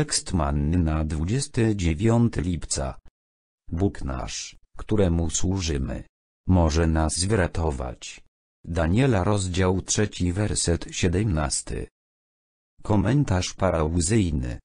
Tekst manny na 29 lipca. Bóg nasz, któremu służymy, może nas wyratować. Daniela rozdział 3 werset 17. Komentarz parauzyjny.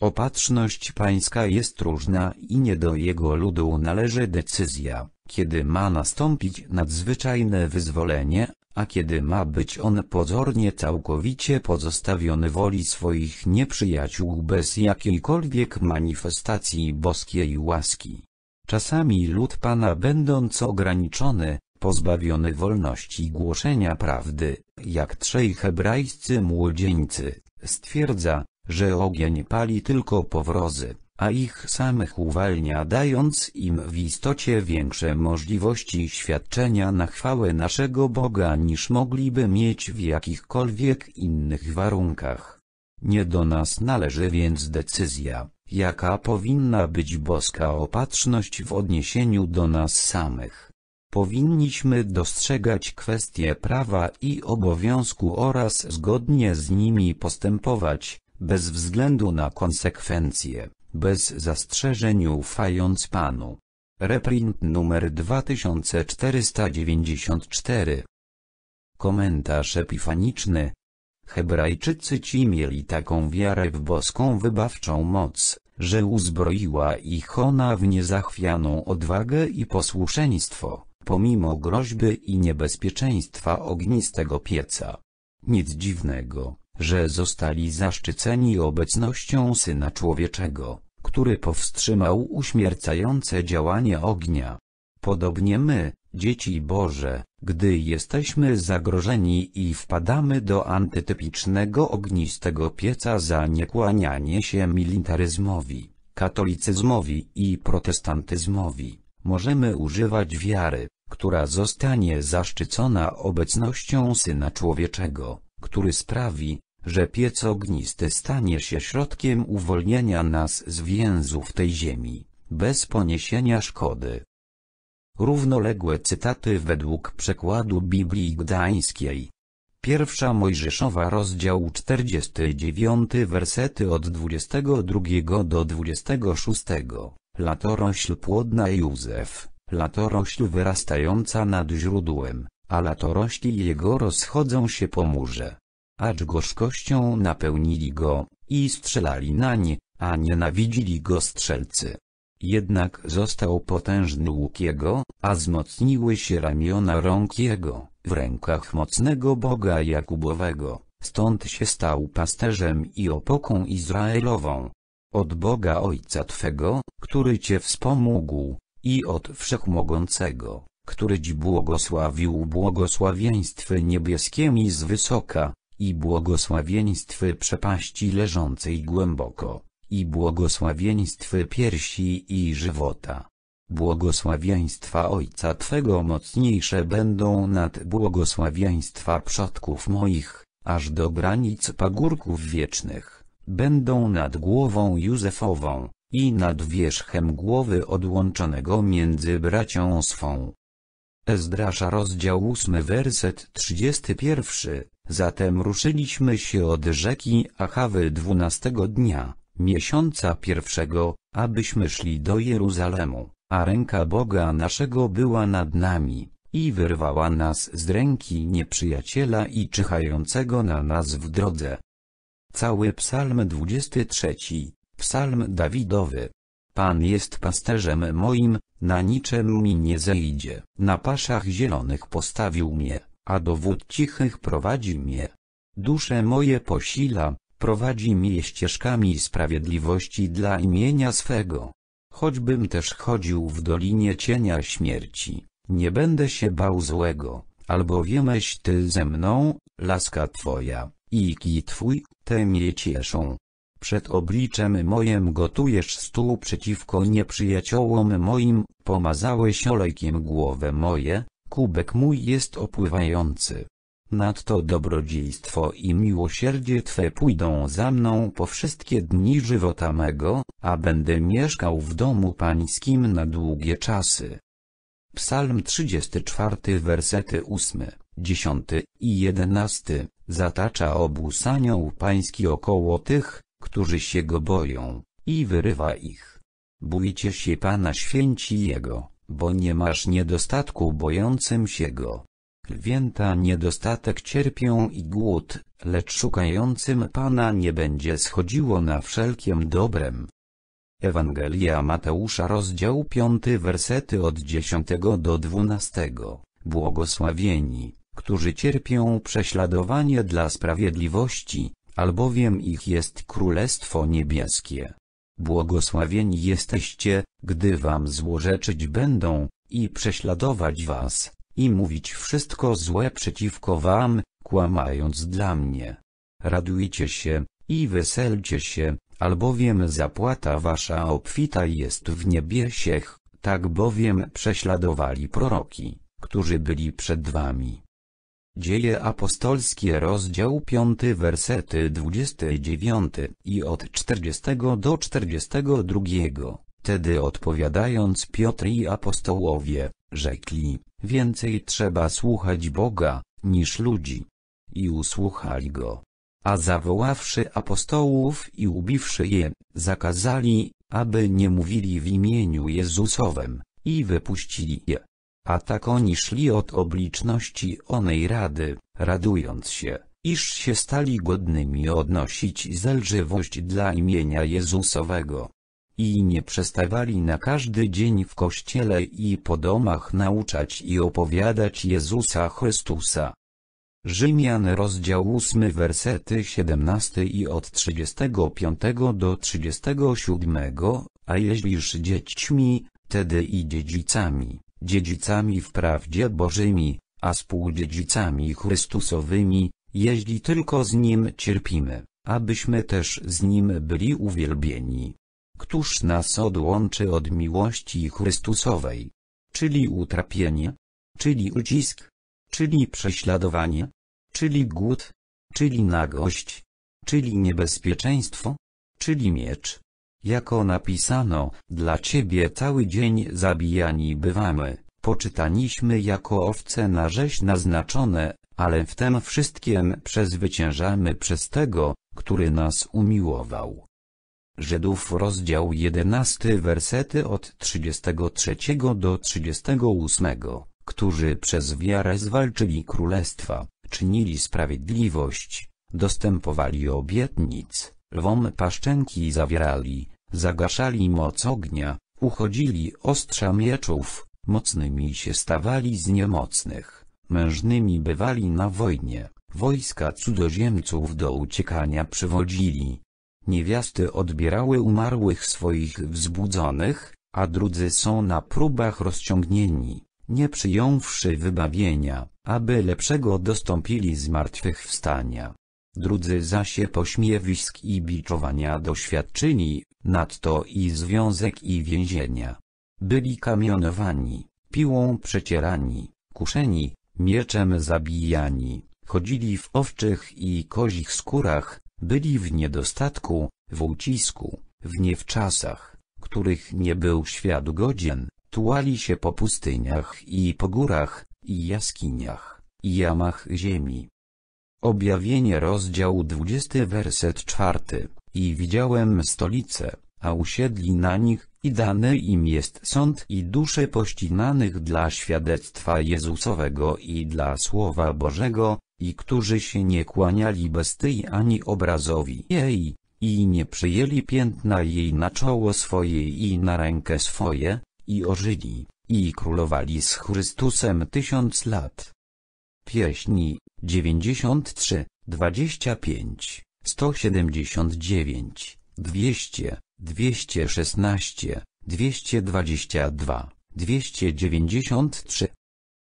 Opatrzność pańska jest różna i nie do jego ludu należy decyzja, kiedy ma nastąpić nadzwyczajne wyzwolenie, a kiedy ma być on pozornie całkowicie pozostawiony woli swoich nieprzyjaciół bez jakiejkolwiek manifestacji boskiej łaski. Czasami lud Pana będąc ograniczony, pozbawiony wolności głoszenia prawdy, jak trzej hebrajscy młodzieńcy, stwierdza, że ogień pali tylko powrozy a ich samych uwalnia dając im w istocie większe możliwości świadczenia na chwałę naszego Boga niż mogliby mieć w jakichkolwiek innych warunkach. Nie do nas należy więc decyzja, jaka powinna być boska opatrzność w odniesieniu do nas samych. Powinniśmy dostrzegać kwestie prawa i obowiązku oraz zgodnie z nimi postępować, bez względu na konsekwencje bez zastrzeżeń ufając Panu. Reprint numer 2494 Komentarz epifaniczny Hebrajczycy ci mieli taką wiarę w boską wybawczą moc, że uzbroiła ich ona w niezachwianą odwagę i posłuszeństwo, pomimo groźby i niebezpieczeństwa ognistego pieca. Nic dziwnego, że zostali zaszczyceni obecnością Syna Człowieczego który powstrzymał uśmiercające działanie ognia. Podobnie my, dzieci Boże, gdy jesteśmy zagrożeni i wpadamy do antytypicznego ognistego pieca za niekłanianie się militaryzmowi, katolicyzmowi i protestantyzmowi, możemy używać wiary, która zostanie zaszczycona obecnością Syna Człowieczego, który sprawi, że piec ognisty stanie się środkiem uwolnienia nas z więzów tej ziemi, bez poniesienia szkody. Równoległe cytaty według przekładu Biblii Gdańskiej. Pierwsza Mojżeszowa rozdział 49 wersety od 22 do 26. Latorośl płodna Józef, latorośl wyrastająca nad źródłem, a latorośli jego rozchodzą się po murze acz gorzkością napełnili go, i strzelali nań, a nienawidzili go strzelcy. Jednak został potężny łuk jego, a wzmocniły się ramiona rąk jego, w rękach mocnego Boga Jakubowego, stąd się stał pasterzem i opoką Izraelową. Od Boga Ojca Twego, który Cię wspomógł, i od Wszechmogącego, który Ci błogosławił błogosławieństwy niebieskiemi z wysoka, i błogosławieństwy przepaści leżącej głęboko, i błogosławieństwy piersi i żywota. Błogosławieństwa Ojca Twego mocniejsze będą nad błogosławieństwa przodków moich, aż do granic pagórków wiecznych, będą nad głową Józefową, i nad wierzchem głowy odłączonego między bracią swą. Ezdrasza rozdział 8 werset 31 Zatem ruszyliśmy się od rzeki Achawy dwunastego dnia, miesiąca pierwszego, abyśmy szli do Jeruzalemu, a ręka Boga naszego była nad nami, i wyrwała nas z ręki nieprzyjaciela i czyhającego na nas w drodze. Cały psalm 23, psalm Dawidowy. Pan jest pasterzem moim, na niczem mi nie zejdzie, na paszach zielonych postawił mnie a do wód cichych prowadzi mnie. Dusze moje posila, prowadzi mnie ścieżkami sprawiedliwości dla imienia swego. Choćbym też chodził w dolinie cienia śmierci, nie będę się bał złego, albowiemeś Ty ze mną, laska Twoja, i kij Twój, te mnie cieszą. Przed obliczem mojem gotujesz stół przeciwko nieprzyjaciołom moim, pomazałeś olejkiem głowę moje, kubek mój jest opływający. Nadto dobrodziejstwo i miłosierdzie Twe pójdą za mną po wszystkie dni żywota mego, a będę mieszkał w domu pańskim na długie czasy. Psalm 34 wersety 8, 10 i 11, zatacza obóz anioł pański około tych, którzy się go boją, i wyrywa ich. Bójcie się Pana święci Jego bo nie masz niedostatku bojącym się go. Lwięta niedostatek cierpią i głód, lecz szukającym Pana nie będzie schodziło na wszelkim dobrem. Ewangelia Mateusza rozdział 5 wersety od 10 do 12. Błogosławieni, którzy cierpią prześladowanie dla sprawiedliwości, albowiem ich jest Królestwo Niebieskie. Błogosławieni jesteście, gdy wam złorzeczyć będą, i prześladować was, i mówić wszystko złe przeciwko wam, kłamając dla mnie. Radujcie się, i weselcie się, albowiem zapłata wasza obfita jest w niebiesiech, tak bowiem prześladowali proroki, którzy byli przed wami. Dzieje apostolskie rozdział 5 wersety 29 i od 40 do 42 Tedy odpowiadając Piotr i apostołowie, rzekli, więcej trzeba słuchać Boga, niż ludzi. I usłuchali go. A zawoławszy apostołów i ubiwszy je, zakazali, aby nie mówili w imieniu Jezusowym, i wypuścili je. A tak oni szli od obliczności onej rady, radując się, iż się stali godnymi odnosić zelżywość dla imienia Jezusowego. I nie przestawali na każdy dzień w kościele i po domach nauczać i opowiadać Jezusa Chrystusa. Rzymian rozdział 8 wersety 17 i od 35 do 37, a jeździsz dziećmi, tedy i dziedzicami, dziedzicami w Bożymi, a współdziedzicami Chrystusowymi, jeśli tylko z Nim cierpimy, abyśmy też z Nim byli uwielbieni. Któż nas odłączy od miłości Chrystusowej? Czyli utrapienie? Czyli ucisk? Czyli prześladowanie? Czyli głód? Czyli nagość? Czyli niebezpieczeństwo? Czyli miecz? Jako napisano, dla Ciebie cały dzień zabijani bywamy, Poczytaniśmy jako owce na rzeź naznaczone, ale w tem wszystkim przezwyciężamy przez Tego, który nas umiłował. Żydów rozdział 11 wersety od 33 do 38, którzy przez wiarę zwalczyli królestwa, czynili sprawiedliwość, dostępowali obietnic, lwom paszczenki zawierali, zagaszali moc ognia, uchodzili ostrza mieczów, mocnymi się stawali z niemocnych, mężnymi bywali na wojnie, wojska cudzoziemców do uciekania przywodzili Niewiasty odbierały umarłych swoich wzbudzonych, a drudzy są na próbach rozciągnieni, nie przyjąwszy wybawienia, aby lepszego dostąpili zmartwychwstania. Drudzy zaś pośmiewisk i biczowania doświadczyli, nadto i związek i więzienia. Byli kamionowani, piłą przecierani, kuszeni, mieczem zabijani, chodzili w owczych i kozich skórach, byli w niedostatku, w ucisku, w niewczasach, których nie był świat godzien, tułali się po pustyniach i po górach, i jaskiniach, i jamach ziemi. Objawienie rozdział 20 werset 4 I widziałem stolice, a usiedli na nich, i dany im jest sąd i dusze pościnanych dla świadectwa Jezusowego i dla Słowa Bożego, i którzy się nie kłaniali bestyi ani obrazowi jej, i nie przyjęli piętna jej na czoło swoje i na rękę swoje, i ożyli, i królowali z Chrystusem tysiąc lat. Pieśni 93, 25, 179, 200, 216, 222, 293.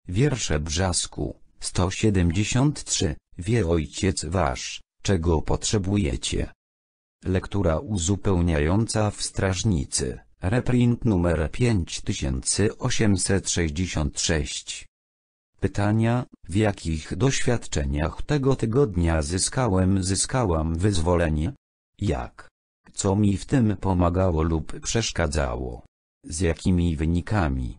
Wiersze Brzasku 173. Wie Ojciec Wasz, czego potrzebujecie. Lektura uzupełniająca w strażnicy, reprint numer 5866. Pytania, w jakich doświadczeniach tego tygodnia zyskałem zyskałam wyzwolenie? Jak? Co mi w tym pomagało lub przeszkadzało? Z jakimi wynikami?